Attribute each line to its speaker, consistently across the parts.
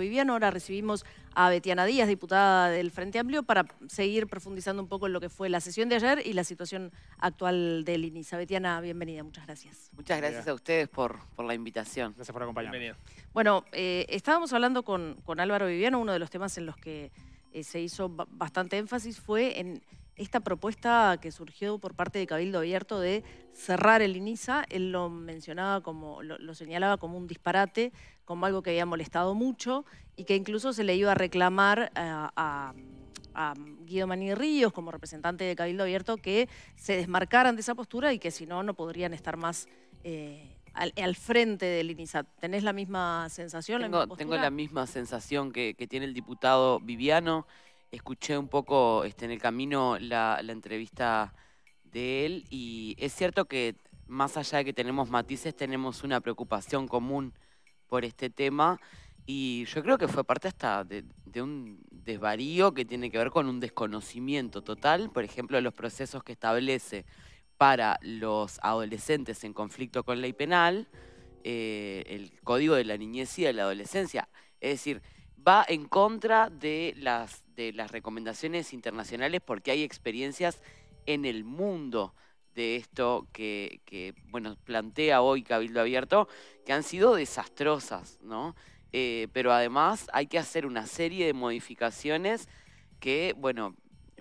Speaker 1: Viviano, ahora recibimos a Betiana Díaz, diputada del Frente Amplio, para seguir profundizando un poco en lo que fue la sesión de ayer y la situación actual del INISA. Betiana, bienvenida, muchas gracias. Muchas gracias a
Speaker 2: ustedes por, la invitación. Gracias por acompañarnos.
Speaker 1: Bueno, eh, estábamos hablando con, con, Álvaro Viviano, uno de los temas en los que eh, se hizo bastante énfasis fue en esta propuesta que surgió por parte de Cabildo Abierto de cerrar el INISA, él lo mencionaba como, lo señalaba como un disparate, como algo que había molestado mucho y que incluso se le iba a reclamar a, Guido Maní Ríos como representante de Cabildo Abierto que se desmarcaran de esa postura y que si no, no podrían estar más eh, al, frente del INISAT. ¿Tenés la misma sensación? Tengo la
Speaker 2: misma, sensación que, tiene el diputado Viviano. Escuché un poco este, en el camino la entrevista de él y es cierto que más allá de que tenemos matices, tenemos una preocupación común por este tema. Y yo creo que fue parte hasta de, un desvarío que tiene que ver con un desconocimiento total, por ejemplo, de los procesos que establece para los adolescentes en conflicto con ley penal, eh, el Código de la Niñez y de la Adolescencia. Es decir, va en contra de las recomendaciones internacionales porque hay experiencias en el mundo de esto que, bueno, plantea hoy Cabildo Abierto, que han sido desastrosas, ¿no? Eh, pero además hay que hacer una serie de modificaciones que, bueno,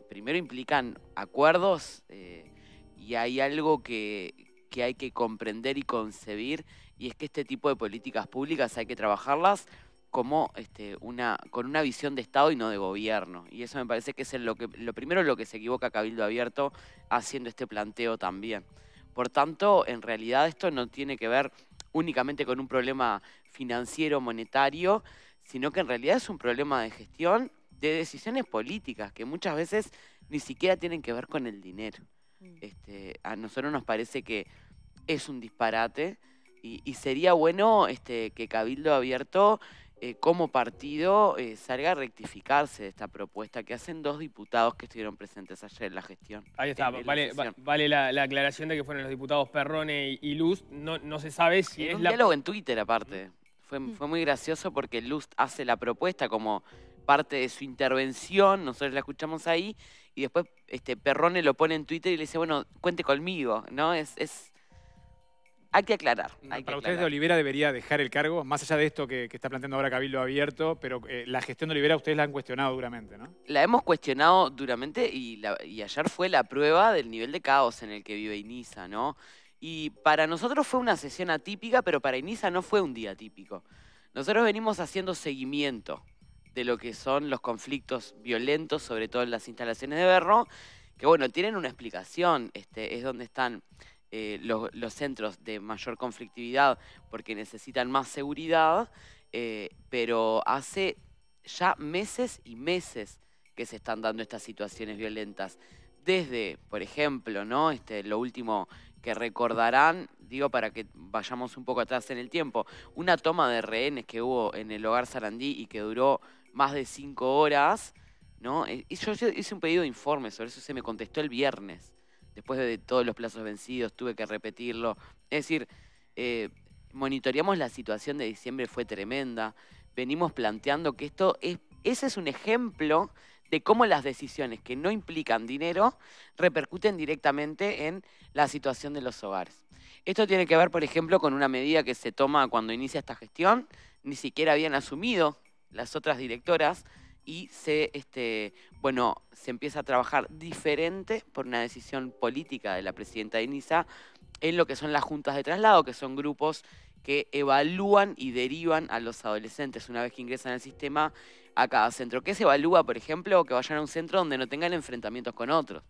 Speaker 2: primero implican acuerdos eh, y hay algo que, que hay que comprender y concebir, y es que este tipo de políticas públicas hay que trabajarlas como este, una, con una visión de Estado y no de gobierno. Y eso me parece que es lo, que, lo primero lo que se equivoca Cabildo Abierto haciendo este planteo también. Por tanto, en realidad esto no tiene que ver únicamente con un problema financiero, monetario, sino que en realidad es un problema de gestión de decisiones políticas que muchas veces ni siquiera tienen que ver con el dinero. Mm. Este, a nosotros nos parece que es un disparate y, sería bueno este, que Cabildo Abierto eh, como partido eh, salga a rectificarse esta propuesta que hacen dos diputados que estuvieron presentes ayer en la gestión.
Speaker 3: Ahí está, vale, la, aclaración de que fueron los diputados Perrone y, Luz. No, se sabe si es es un la... diálogo en
Speaker 2: Twitter, aparte. Mm.
Speaker 3: Fue, mm. fue muy gracioso porque Luz hace
Speaker 2: la propuesta como parte de su intervención, nosotros la escuchamos ahí, y después este Perrone lo pone en Twitter y le dice, bueno, cuente conmigo, ¿no? Es, es hay que aclarar.
Speaker 4: Para ustedes, de Olivera debería dejar el cargo, más allá de esto que, está planteando ahora Cabildo Abierto, pero eh, la gestión de Olivera ustedes la han cuestionado duramente, ¿no?
Speaker 2: La hemos cuestionado duramente y, ayer fue la prueba del nivel de caos en el que vive Inisa, ¿no? Y para nosotros fue una sesión atípica, pero para Inisa no fue un día atípico. Nosotros venimos haciendo seguimiento de lo que son los conflictos violentos, sobre todo en las instalaciones de Berro, que bueno, tienen una explicación, este, es donde están eh, los centros de mayor conflictividad porque necesitan más seguridad, eh, pero hace ya meses y meses que se están dando estas situaciones violentas. Desde, por ejemplo, ¿no? Este, lo último que recordarán, digo para que vayamos un poco atrás en el tiempo, una toma de rehenes que hubo en el hogar Sarandí y que duró más de cinco horas, ¿no? Eh, yo hice un pedido de informe sobre eso, se me contestó el viernes después de todos los plazos vencidos, tuve que repetirlo. Es decir, eh, monitoreamos la situación de diciembre, fue tremenda. Venimos planteando que esto es, ese es un ejemplo de cómo las decisiones que no implican dinero repercuten directamente en la situación de los hogares. Esto tiene que ver, por ejemplo, con una medida que se toma cuando inicia esta gestión, ni siquiera habían asumido las otras directoras y se, este, bueno, se empieza a trabajar diferente por una decisión política de la presidenta de NISA en lo que son las juntas de traslado, que son grupos que evalúan y derivan a los adolescentes una vez que ingresan al sistema a cada centro. ¿Qué se evalúa, por ejemplo, que vayan a un centro donde no tengan enfrentamientos con otros?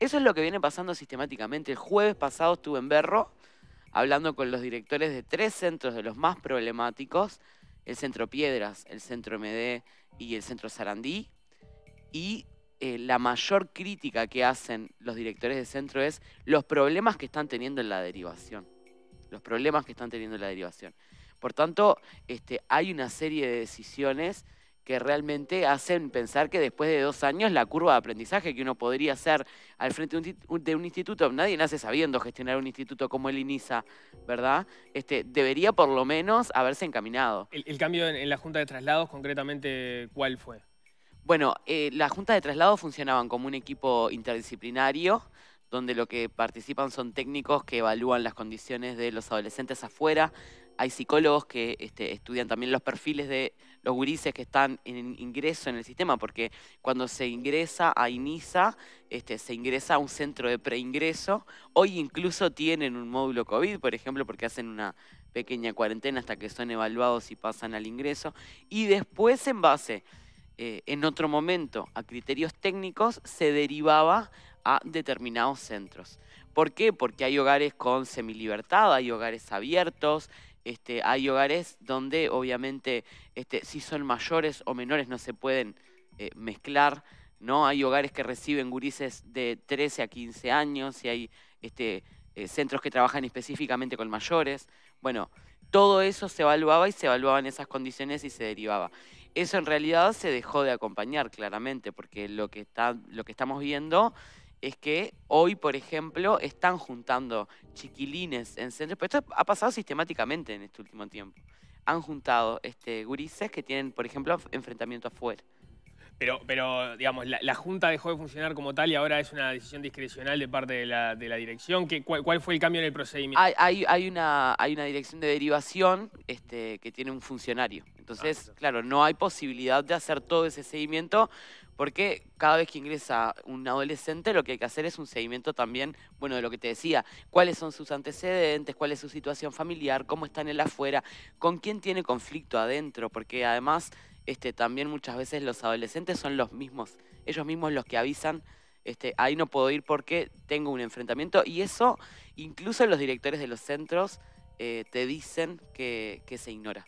Speaker 2: Eso es lo que viene pasando sistemáticamente. El jueves pasado estuve en Berro hablando con los directores de tres centros de los más problemáticos el Centro Piedras, el Centro MD y el Centro Sarandí. Y eh, la mayor crítica que hacen los directores de centro es los problemas que están teniendo en la derivación. Los problemas que están teniendo en la derivación. Por tanto, este, hay una serie de decisiones que realmente hacen pensar que después de dos años la curva de aprendizaje que uno podría hacer al frente de un, instituto, nadie nace sabiendo gestionar un instituto como el INISA, ¿verdad? Este, debería por lo menos haberse encaminado.
Speaker 3: ¿El, cambio en, la Junta de Traslados concretamente cuál fue?
Speaker 2: Bueno, eh, la Junta de Traslados funcionaban como un equipo interdisciplinario, donde lo que participan son técnicos que evalúan las condiciones de los adolescentes afuera, hay psicólogos que este, estudian también los perfiles de los gurises que están en ingreso en el sistema, porque cuando se ingresa a INISA, este, se ingresa a un centro de preingreso. Hoy incluso tienen un módulo COVID, por ejemplo, porque hacen una pequeña cuarentena hasta que son evaluados y pasan al ingreso. Y después, en base, eh, en otro momento, a criterios técnicos, se derivaba a determinados centros. ¿Por qué? Porque hay hogares con semilibertad, hay hogares abiertos, este, hay hogares donde obviamente este, si son mayores o menores no se pueden eh, mezclar, ¿no? Hay hogares que reciben gurises de 13 a 15 años y hay este, eh, centros que trabajan específicamente con mayores. Bueno, todo eso se evaluaba y se evaluaban esas condiciones y se derivaba. Eso en realidad se dejó de acompañar claramente porque lo que, está, lo que estamos viendo es que hoy, por ejemplo, están juntando chiquilines en centros, pero esto ha pasado sistemáticamente en este último tiempo. Han juntado este, gurises que tienen, por
Speaker 3: ejemplo, enfrentamiento afuera. Pero, pero digamos, la, Junta dejó de funcionar como tal y ahora es una decisión discrecional de parte de la, dirección. ¿Qué, cuál, fue el cambio en el procedimiento? Hay, una, dirección de derivación este, que tiene un funcionario. Entonces, ah, claro, no hay
Speaker 2: posibilidad de hacer todo ese seguimiento porque cada vez que ingresa un adolescente, lo que hay que hacer es un seguimiento también, bueno, de lo que te decía, cuáles son sus antecedentes, cuál es su situación familiar, cómo está en el afuera, con quién tiene conflicto adentro, porque además este, también muchas veces los adolescentes son los mismos, ellos mismos los que avisan este, ahí no puedo ir porque tengo un enfrentamiento. Y eso, incluso los directores de los centros eh, te dicen que se ignora.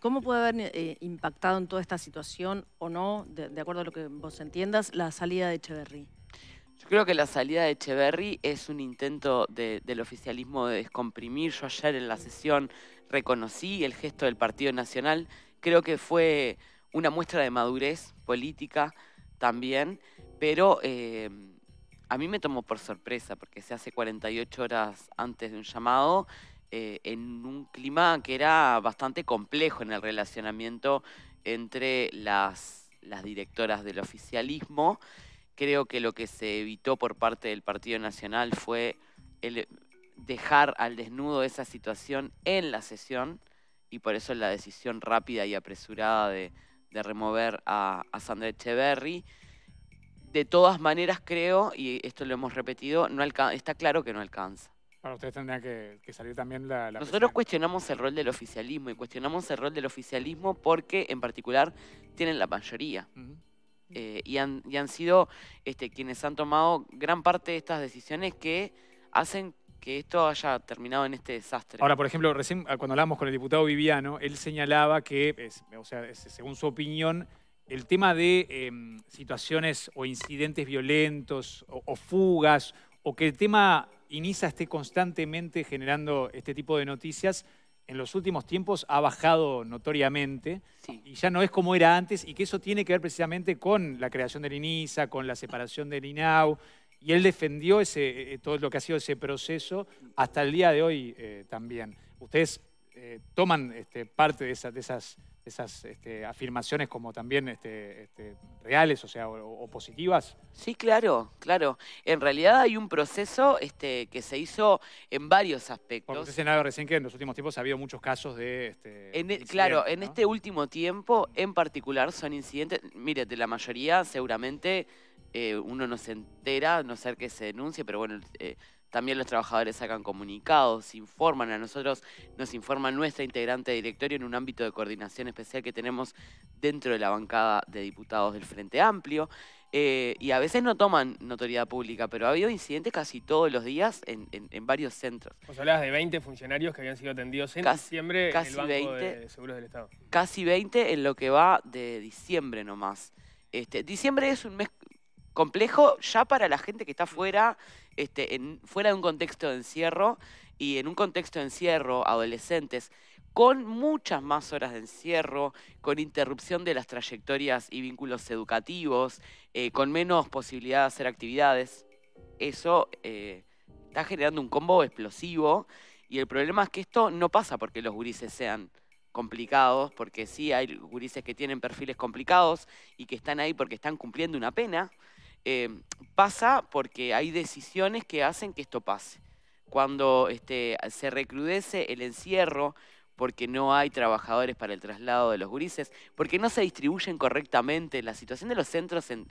Speaker 1: ¿Cómo puede haber eh, impactado en toda esta situación o no, de, acuerdo a lo que vos entiendas, la salida de Echeverry?
Speaker 2: Yo creo que la salida de Echeverry es un intento del oficialismo de descomprimir. Yo ayer en la sesión reconocí el gesto del Partido Nacional. Creo que fue una muestra de madurez política también, pero eh, a mí me tomó por sorpresa porque se hace 48 horas antes de un llamado eh, en un clima que era bastante complejo en el relacionamiento entre las, directoras del oficialismo. Creo que lo que se evitó por parte del Partido Nacional fue dejar al desnudo esa situación en la sesión y por eso la decisión rápida y apresurada de, remover a, a Sandra Echeverry. De todas maneras creo, y esto lo hemos repetido, no está claro que no alcanza.
Speaker 4: Para ustedes tendría que, salir también la... Nosotros
Speaker 2: cuestionamos el rol del oficialismo y cuestionamos el rol del oficialismo porque en particular tienen la mayoría. Eh, y, han, sido este, quienes han tomado gran parte de estas decisiones que hacen que esto haya terminado en este desastre. Ahora, por ejemplo,
Speaker 4: recién ah, cuando hablamos con el diputado Viviano, él señalaba que, o sea, según su opinión, el tema de em, situaciones o incidentes violentos o, o fugas o que el tema INISA esté constantemente generando este tipo de noticias, en los últimos tiempos ha bajado notoriamente y ya no es como era antes y que eso tiene que ver precisamente con la creación del INISA, con la separación del INAU y él defendió ese, eh, todo lo que ha sido ese proceso hasta el día de hoy eh, también. Ustedes eh, toman este, parte de, de, esas, esas este,
Speaker 2: afirmaciones como también este, este, reales, o sea, o, positivas? Sí, claro, claro. En realidad hay un proceso que se hizo en varios aspectos. Porque usted recién que en los últimos tiempos ha habido muchos casos de... Este, claro, en este último tiempo en particular son incidentes, mire, de la mayoría seguramente eh, uno no se entera, a no ser que se denuncie, pero bueno... Eh, también los trabajadores sacan comunicados, informan a nosotros, nos informa nuestra integrante de directorio en un ámbito de coordinación especial que tenemos dentro de la bancada de diputados del Frente Amplio. Eh, y a veces no toman notoriedad pública, pero ha habido incidentes casi todos los días en, varios centros.
Speaker 3: Vos hablabas de 20 funcionarios que habían sido atendidos en casi, diciembre en el de Seguros del Estado.
Speaker 2: Casi 20 en lo que va de diciembre nomás. Este, diciembre es un mes complejo ya para la gente que está afuera este, fuera de un contexto de encierro y en un contexto de encierro, adolescentes con muchas más horas de encierro, con interrupción de las trayectorias y vínculos educativos, eh, con menos posibilidad de hacer actividades. Eso eh, está generando un combo explosivo y el problema es que esto no pasa porque los gurises sean complicados, porque sí hay gurises que tienen perfiles complicados y que están ahí porque están cumpliendo una pena. Em, pasa porque hay decisiones que hacen que esto pase. Cuando este, se recrudece el encierro, porque no hay trabajadores para el traslado de los gurises, porque no se distribuyen correctamente. La situación de los centros en,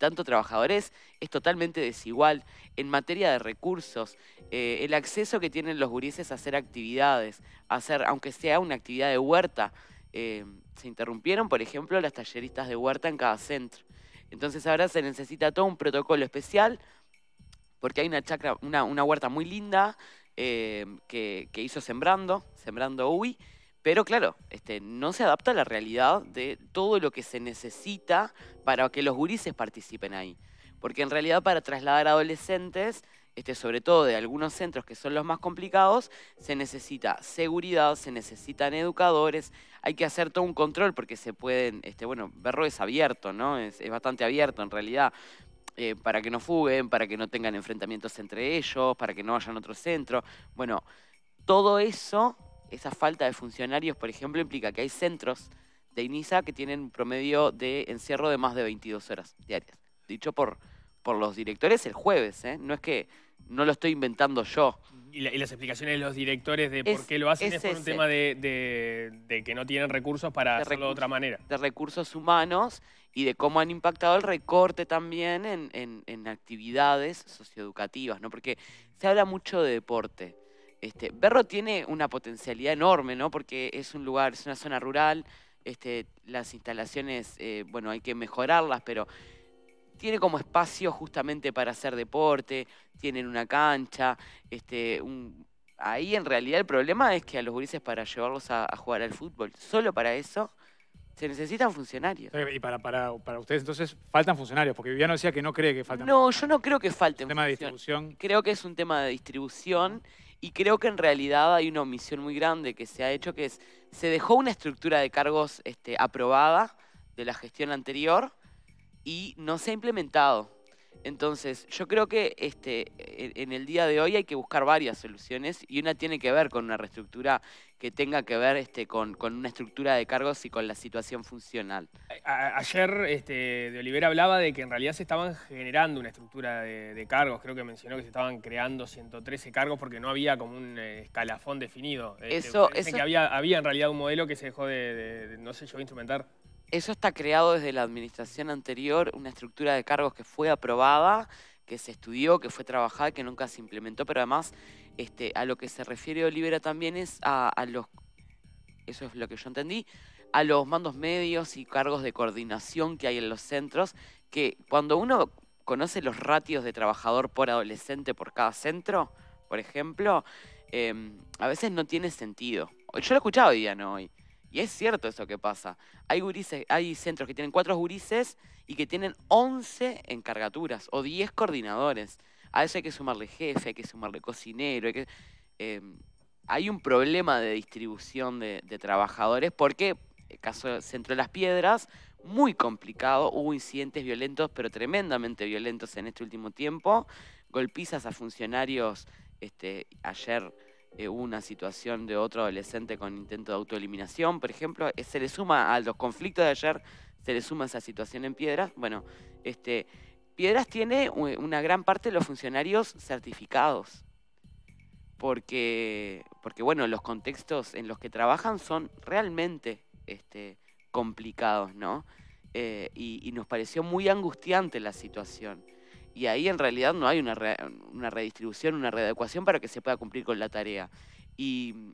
Speaker 2: tanto trabajadores es totalmente desigual en materia de recursos, eh, el acceso que tienen los gurises a hacer actividades, hacer, aunque sea una actividad de huerta. Eh, se interrumpieron, por ejemplo, las talleristas de huerta en cada centro. Entonces ahora se necesita todo un protocolo especial porque hay una chacra, una, huerta muy linda eh, que, hizo Sembrando, Sembrando UI, pero claro, este, no se adapta a la realidad de todo lo que se necesita para que los gurises participen ahí. Porque en realidad para trasladar adolescentes, este, sobre todo de algunos centros que son los más complicados, se necesita seguridad, se necesitan educadores, hay que hacer todo un control porque se pueden, este, bueno, Berro es abierto, ¿no? Es, bastante abierto en realidad. Eh, para que no fuguen, para que no tengan enfrentamientos entre ellos, para que no vayan a otro centro. Bueno, todo eso, esa falta de funcionarios, por ejemplo, implica que hay centros de INISA que tienen un promedio de encierro de más de 22 horas diarias. Dicho por, por los directores el jueves, ¿eh? no es que no lo estoy inventando yo.
Speaker 3: Y, las explicaciones de los directores de por qué lo hacen es, por un tema de, de, que no tienen recursos para hacerlo de otra manera.
Speaker 2: De recursos humanos y de cómo han impactado el recorte también en, actividades socioeducativas, ¿no? Porque se habla mucho de deporte. Este, Berro tiene una potencialidad enorme, ¿no? Porque es un lugar, es una zona rural, este, las instalaciones, eh, bueno, hay que mejorarlas, pero tiene como espacio justamente para hacer deporte, tienen una cancha, este, ahí en realidad el problema es que a los gurises para llevarlos a, jugar al fútbol, solo para eso, se necesitan funcionarios.
Speaker 4: Eh, y para, para, para, ustedes entonces faltan funcionarios, porque Viviano decía que no cree que faltan.
Speaker 2: No, yo no creo que falten. Un tema de distribución. Creo que es un tema de distribución y creo que en realidad hay una omisión muy grande que se ha hecho, que es se dejó una estructura de cargos este, aprobada de la gestión anterior y no se ha implementado. Entonces, yo creo que este, e, en el día de hoy hay que buscar varias soluciones y una tiene que ver con una reestructura que tenga que ver este, con, con una estructura de cargos y con la situación funcional.
Speaker 3: ayer este, de Olivera hablaba de que en realidad se estaban generando una estructura de, cargos. Creo que mencionó que se estaban creando 113 cargos porque no había como un eh, escalafón definido. Este, eso, que había, había en realidad un modelo que se dejó de, no se a instrumentar
Speaker 2: eso está creado desde la administración anterior, una estructura de cargos que fue aprobada, que se estudió, que fue trabajada, que nunca se implementó, pero además este, a lo que se refiere Olivera también es a, los, eso es lo que yo entendí, a los mandos medios y cargos de coordinación que hay en los centros, que cuando uno conoce los ratios de trabajador por adolescente por cada centro, por ejemplo, em, a veces no tiene sentido. Yo lo escuchado hoy día, ¿no? Hoy. Y es cierto eso que pasa. Hay, hay centros que tienen cuatro gurises y que tienen 11 encargaturas o 10 coordinadores. A eso hay que sumarle jefe, hay que sumarle cocinero. Hay, que, em, hay un problema de distribución de, trabajadores porque, el eh, caso del Centro de las Piedras, muy complicado. Hubo incidentes violentos, pero tremendamente violentos en este último tiempo. Golpizas a funcionarios este, ayer eh, una situación de otro adolescente con intento de autoeliminación, por ejemplo, eh, se le suma a los conflictos de ayer, se le suma esa situación en Piedras. Bueno, este, Piedras tiene una gran parte de los funcionarios certificados. Porque, bueno, los contextos en los que trabajan son realmente este, complicados, ¿no? Eh, y, nos pareció muy angustiante la situación y ahí en realidad no hay una, una redistribución, una readecuación para que se pueda cumplir con la tarea. Y mm,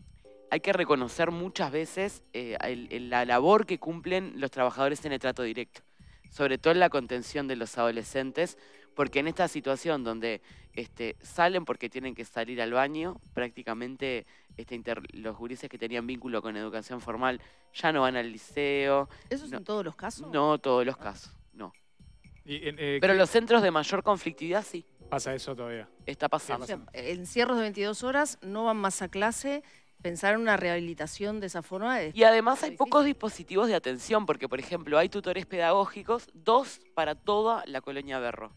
Speaker 2: hay que reconocer muchas veces eh, la labor que cumplen los trabajadores en el trato directo, sobre todo en la contención de los adolescentes, porque en esta situación donde este, salen porque tienen que salir al baño, prácticamente este, los gurises que tenían vínculo con educación formal ya no van al liceo. ¿Eso son todos los casos? No, todos los ah. casos. Eh, Pero los centros de mayor conflictividad sí. Pasa eso todavía. Está pasando.
Speaker 1: En cierros de 22 horas, no van más a clase. Pensar en una rehabilitación de esa forma Y
Speaker 2: además hay pocos dispositivos de atención, porque, por ejemplo, hay tutores pedagógicos, dos para toda la colonia Berro.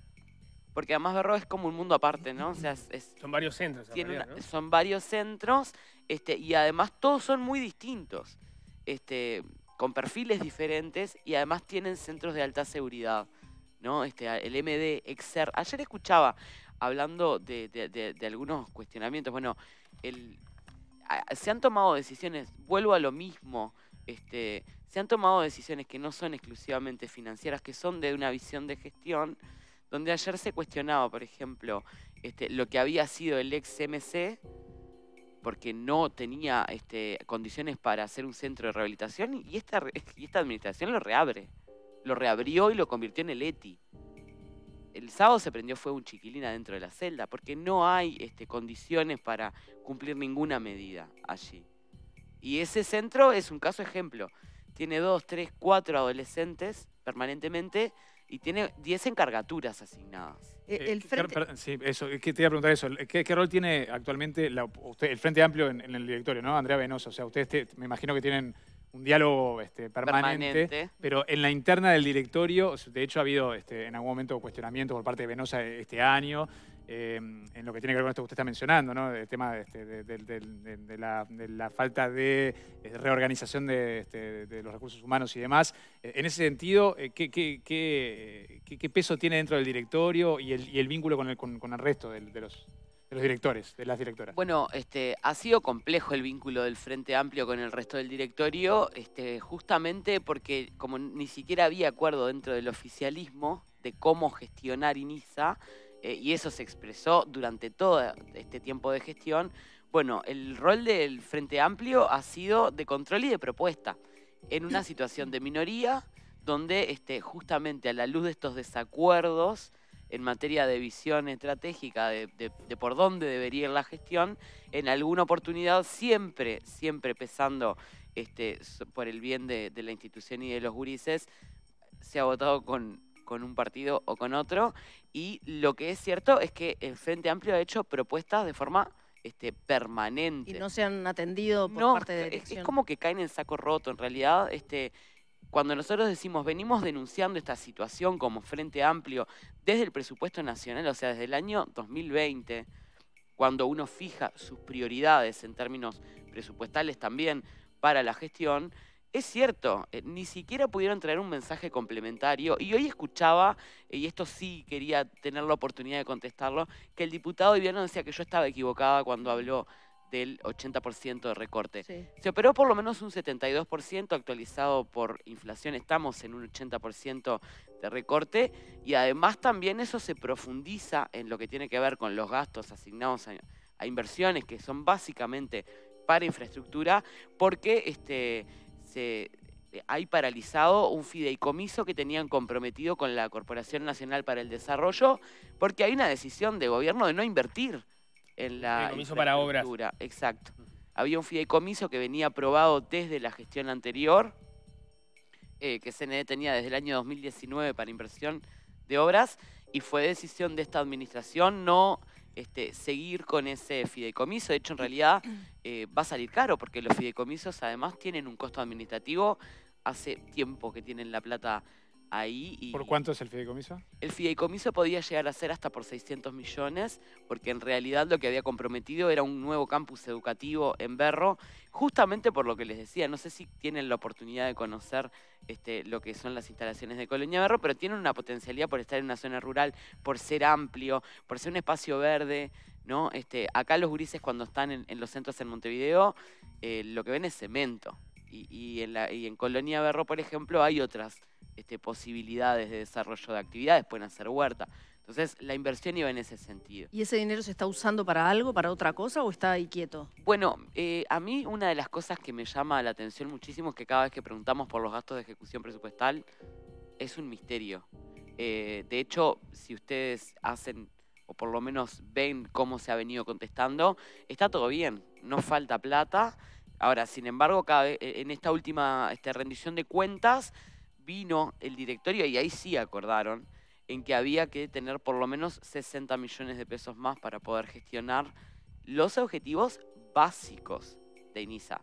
Speaker 2: Porque además Berro es como un mundo aparte, ¿no? O sea, son varios centros. Son varios centros este, y además todos son muy distintos, este, con perfiles diferentes y además tienen centros de alta seguridad. ¿no? Este, el MD Exer. Ayer escuchaba hablando de, algunos cuestionamientos. Bueno, se han tomado decisiones, vuelvo a lo mismo. Este, se han tomado decisiones que no son exclusivamente financieras, que son de una visión de gestión, donde ayer se cuestionaba, por ejemplo, este, lo que había sido el ex MC, porque no tenía este, condiciones para hacer un centro de rehabilitación, y esta, y esta administración lo reabre lo reabrió y lo convirtió en el ETI. El sábado se prendió fuego un chiquilina dentro de la celda, porque no hay este, condiciones para cumplir ninguna medida allí. Y ese centro es un caso ejemplo. Tiene dos, tres, cuatro adolescentes permanentemente y tiene diez encargaturas asignadas. Eh, eh,
Speaker 4: el es que te iba a preguntar eso. ¿Qué, rol tiene actualmente el Frente Amplio en, el directorio, no? Andrea Venosa, o sea, ustedes me imagino que tienen un diálogo este, permanente, pero en la interna del directorio, de hecho ha habido este, en algún momento cuestionamiento por parte de Venosa este año, eh, en lo que tiene que ver con esto que usted está mencionando, ¿no? el tema este, de, la, falta de eh, reorganización de, los recursos humanos y demás. Eh, en ese sentido, ¿qué, peso tiene dentro del directorio y el, vínculo con el resto de los de los directores, de las directoras.
Speaker 2: Bueno, este, ha sido complejo el vínculo del Frente Amplio con el resto del directorio, este, justamente porque como ni siquiera había acuerdo dentro del oficialismo de cómo gestionar INISA, eh, y eso se expresó durante todo este tiempo de gestión, bueno, el rol del Frente Amplio ha sido de control y de propuesta, en una situación de minoría, donde este, justamente a la luz de estos desacuerdos, en materia de visión estratégica de, por dónde debería ir la gestión, en alguna oportunidad siempre, siempre pesando este, por el bien de, la institución y de los gurises, se ha votado con, con un partido o con otro. Y lo que es cierto es que el Frente Amplio ha hecho propuestas de forma este, permanente. Y no se han atendido por parte de la Es, como que caen en saco roto. En realidad, este, cuando nosotros decimos, venimos denunciando esta situación como Frente Amplio desde el presupuesto nacional, o sea, desde el año 2020, cuando uno fija sus prioridades en términos presupuestales también para la gestión, es cierto, eh, ni siquiera pudieron traer un mensaje complementario. Y hoy escuchaba, y esto sí quería tener la oportunidad de contestarlo, que el diputado Iviano decía que yo estaba equivocada cuando habló del 80% de recorte. Se operó por lo menos un 72% actualizado por inflación, estamos en un 80% de recorte y además también eso se profundiza en lo que tiene que ver con los gastos asignados a, inversiones que son básicamente para infraestructura porque este, hay paralizado un fideicomiso que tenían comprometido con la Corporación Nacional para el Desarrollo porque hay una decisión de gobierno de no invertir en la fideicomiso para obras. Exacto. Había un fideicomiso que venía aprobado desde la gestión anterior, eh, que CND tenía desde el año 2019 para inversión de obras, y fue decisión de esta administración no este, seguir con ese fideicomiso. De hecho, en realidad eh, va a salir caro, porque los fideicomisos además tienen un costo administrativo. Hace tiempo que tienen la plata ¿Por cuánto
Speaker 4: es el fideicomiso?
Speaker 2: El fideicomiso podía llegar a ser hasta por 600 millones, porque en realidad lo que había comprometido era un nuevo campus educativo en Berro, justamente por lo que les decía. No sé si tienen la oportunidad de conocer este, lo que son las instalaciones de Colonia Berro, pero tienen una potencialidad por estar en una zona rural, por ser amplio, por ser un espacio verde. ¿no? Este, acá los grises cuando están en, los centros en Montevideo, eh, lo que ven es cemento. y en Colonia Berro, por ejemplo, hay otras este, posibilidades de desarrollo de actividades, pueden hacer huerta. Entonces, la inversión iba en ese sentido.
Speaker 1: ¿Y ese dinero se está usando para algo, para otra cosa o está ahí quieto? Bueno,
Speaker 2: eh, a mí una de las cosas que me llama la atención muchísimo es que cada vez que preguntamos por los gastos de ejecución presupuestal, es un misterio. Eh, de hecho, si ustedes hacen, o por lo menos ven cómo se ha venido contestando, está todo bien, no falta plata. Ahora, sin embargo, en esta última este, rendición de cuentas, vino el directorio y ahí sí acordaron en que había que tener por lo menos 60 millones de pesos más para poder gestionar los objetivos básicos de INISA.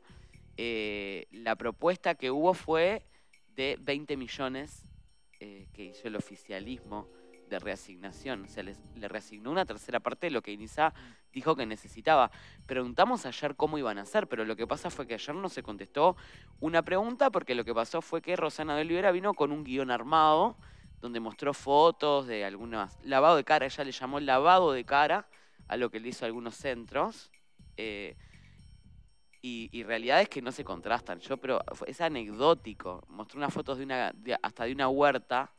Speaker 2: Eh, la propuesta que hubo fue de 20 millones eh, que hizo el oficialismo de reasignación. Se les, le reasignó una tercera parte de lo que Inisa dijo que necesitaba. Preguntamos ayer cómo iban a hacer, pero lo que pasa fue que ayer no se contestó una pregunta porque lo que pasó fue que Rosana de Olivera vino con un guión armado donde mostró fotos de algunas... Lavado de cara, ella le llamó lavado de cara a lo que le hizo algunos centros. Eh, y, realidad realidades que no se contrastan. Yo, pero es anecdótico. Mostró unas fotos de una, hasta de una huerta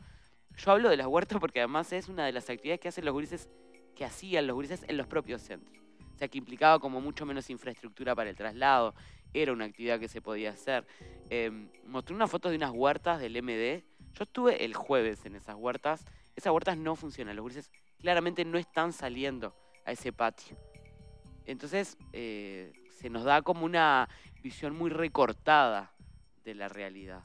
Speaker 2: yo hablo de las huertas porque además es una de las actividades que hacen los grises que hacían los grises en los propios centros. O sea, que implicaba como mucho menos infraestructura para el traslado, era una actividad que se podía hacer. Em, mostré unas fotos de unas huertas del MD. Yo estuve el jueves en esas huertas. Esas huertas no funcionan, los grises claramente no están saliendo a ese patio. Entonces, eh, se nos da como una visión muy recortada de la realidad.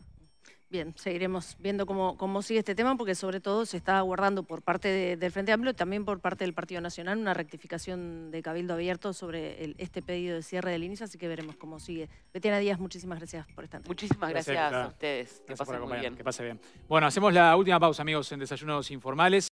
Speaker 1: Bien, seguiremos viendo cómo, cómo, sigue este tema, porque sobre todo se está aguardando por parte del Frente Amplio y también por parte del Partido Nacional una rectificación de Cabildo Abierto sobre este pedido de cierre del inicio, así que veremos cómo sigue. Betiana Díaz, muchísimas gracias por estar. Muchísimas gracias, a ustedes. que pasen muy
Speaker 4: bien. Que pase bien. Bueno, hacemos la última pausa, amigos, en Desayunos Informales.